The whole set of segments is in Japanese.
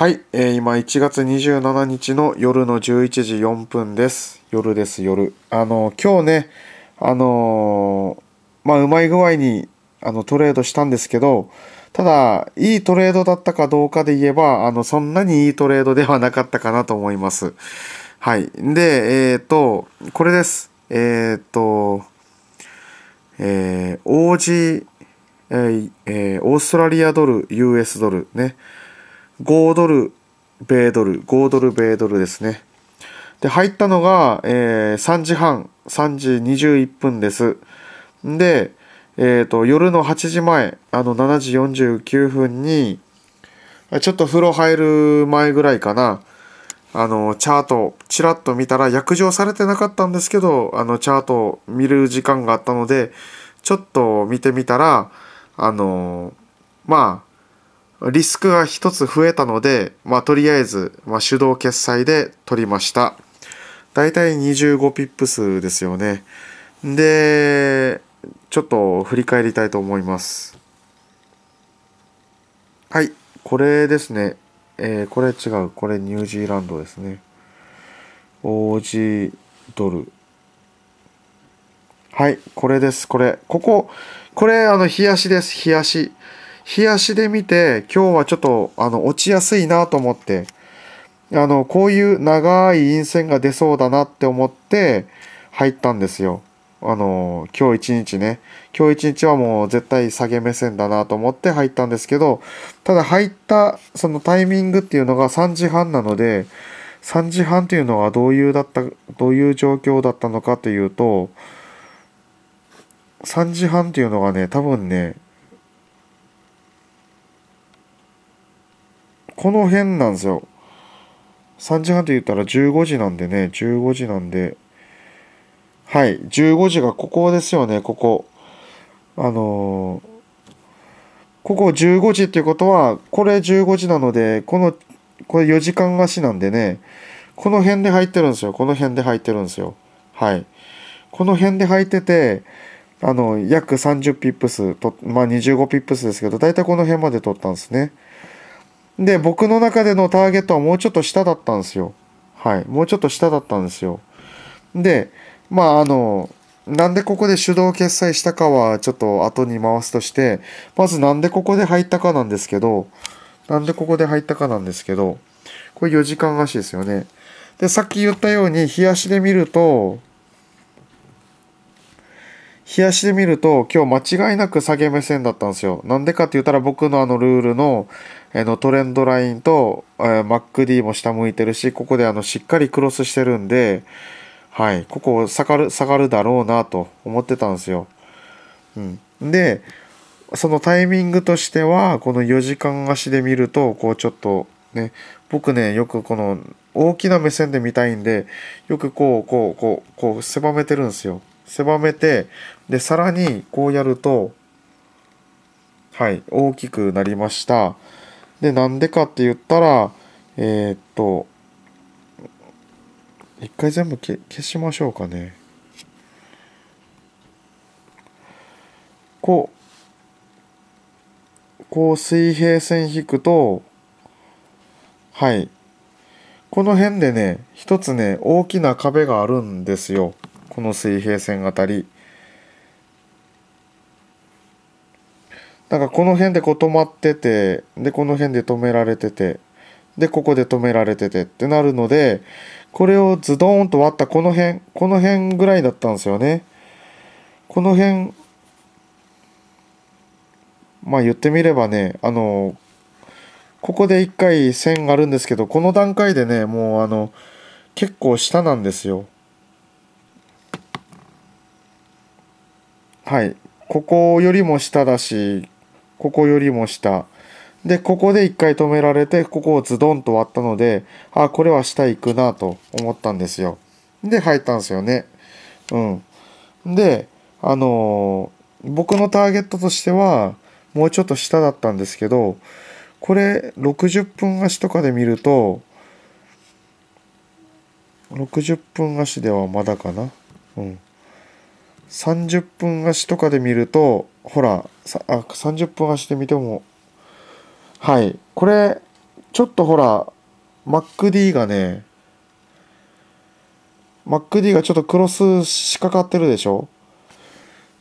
はい、えー、今1月27日の夜の11時4分です。夜です、夜。あの、今日ね、あのー、まあ、うまい具合にあのトレードしたんですけど、ただ、いいトレードだったかどうかで言えば、あの、そんなにいいトレードではなかったかなと思います。はい。で、えっ、ー、と、これです。えっ、ー、と、えー、えーえー、オーストラリアドル、US ドルね。5ドル、米ドル、5ドル、米ドルですね。で、入ったのが、えー、3時半、3時21分です。で、えっ、ー、と、夜の8時前、あの、7時49分に、ちょっと風呂入る前ぐらいかな、あの、チャート、ちらっと見たら、約定されてなかったんですけど、あの、チャートを見る時間があったので、ちょっと見てみたら、あの、まあ、リスクが一つ増えたので、まあ、とりあえず、まあ、手動決済で取りました。だいたい25ピップスですよね。で、ちょっと振り返りたいと思います。はい、これですね。えー、これ違う。これニュージーランドですね。OG ドル。はい、これです。これ。ここ、これ、あの、冷やしです。冷やし。日足で見て、今日はちょっと、あの、落ちやすいなと思って、あの、こういう長い陰線が出そうだなって思って入ったんですよ。あの、今日一日ね。今日一日はもう絶対下げ目線だなと思って入ったんですけど、ただ入ったそのタイミングっていうのが3時半なので、3時半というのはどういうだった、どういう状況だったのかというと、3時半っていうのがね、多分ね、この辺なんですよ。3時半って言ったら15時なんでね、15時なんで、はい、15時がここですよね、ここ。あのー、ここ15時っていうことは、これ15時なので、この、これ4時間足なんでね、この辺で入ってるんですよ、この辺で入ってるんですよ。はい。この辺で入ってて、あの、約30ピップスと、まあ25ピップスですけど、だいたいこの辺まで取ったんですね。で、僕の中でのターゲットはもうちょっと下だったんですよ。はい。もうちょっと下だったんですよ。で、まあ、あの、なんでここで手動決済したかはちょっと後に回すとして、まずなんでここで入ったかなんですけど、なんでここで入ったかなんですけど、これ4時間足ですよね。で、さっき言ったように、冷やしで見ると、冷やしで見ると、今日間違いなく下げ目線だったんですよ。なんでかって言ったら僕のあのルールの、えのトレンドラインと、えー、MacD も下向いてるし、ここであのしっかりクロスしてるんで、はい、ここ下がる、下がるだろうなと思ってたんですよ。うん。で、そのタイミングとしては、この4時間足で見ると、こうちょっとね、僕ね、よくこの大きな目線で見たいんで、よくこう、こう、こう、こう狭めてるんですよ。狭めてでさらにこうやるとはい大きくなりましたでなんでかって言ったらえー、っと一回全部消しましょうかねこうこう水平線引くとはいこの辺でね一つね大きな壁があるんですよこの水平線あたりなんかこの辺でこう止まっててでこの辺で止められててでここで止められててってなるのでこれをズドンと割ったこの辺この辺ぐらいだったんですよねこの辺まあ言ってみればねあのここで一回線があるんですけどこの段階でねもうあの結構下なんですよはいここよりも下だしここよりも下でここで一回止められてここをズドンと割ったのであこれは下行くなと思ったんですよで入ったんですよねうんであのー、僕のターゲットとしてはもうちょっと下だったんですけどこれ60分足とかで見ると60分足ではまだかなうん30分足とかで見るとほらさあ30分足で見てもはいこれちょっとほら MacD がね MacD がちょっとクロスしかかってるでしょ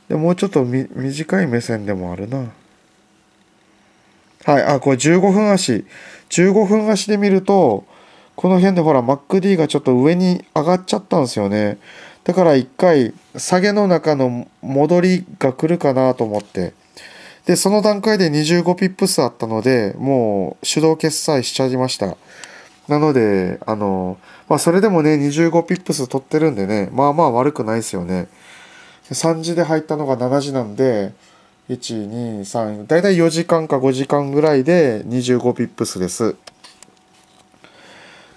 でもうちょっと短い目線でもあるなはいあこれ15分足15分足で見るとこの辺でほら MacD がちょっと上に上がっちゃったんですよねだから一回下げの中の戻りが来るかなと思って。で、その段階で25ピップスあったので、もう手動決済しちゃいました。なので、あの、まあ、それでもね、25ピップス取ってるんでね、まあまあ悪くないですよね。3時で入ったのが7時なんで、1、2、3、だいたい4時間か5時間ぐらいで25ピップスです。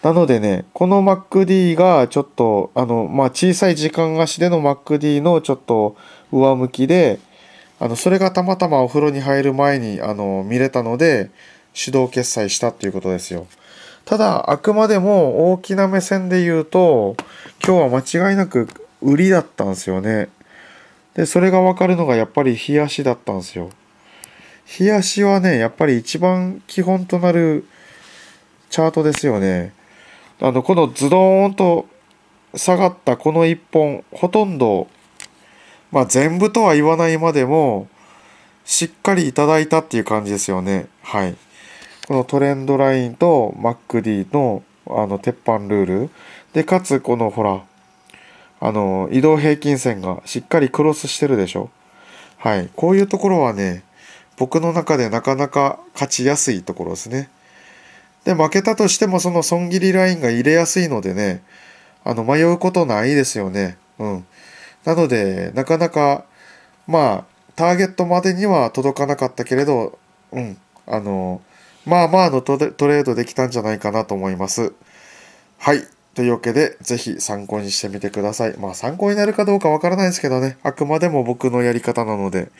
なのでね、この MacD がちょっと、あの、まあ、小さい時間足での MacD のちょっと上向きで、あの、それがたまたまお風呂に入る前に、あの、見れたので、手動決済したっていうことですよ。ただ、あくまでも大きな目線で言うと、今日は間違いなく売りだったんですよね。で、それがわかるのがやっぱり冷やしだったんですよ。冷やしはね、やっぱり一番基本となるチャートですよね。あのこのズドーンと下がったこの1本ほとんど、まあ、全部とは言わないまでもしっかりいただいたっていう感じですよね。はい、このトレンドラインと MacD のあの鉄板ルールでかつこのほらあの移動平均線がしっかりクロスしてるでしょ。はい、こういうところはね僕の中でなかなか勝ちやすいところですね。で、負けたとしてもその損切りラインが入れやすいのでね、あの、迷うことないですよね。うん。なので、なかなか、まあ、ターゲットまでには届かなかったけれど、うん、あの、まあまあのトレードできたんじゃないかなと思います。はい。というわけで、ぜひ参考にしてみてください。まあ参考になるかどうかわからないですけどね。あくまでも僕のやり方なので。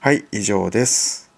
はい、以上です。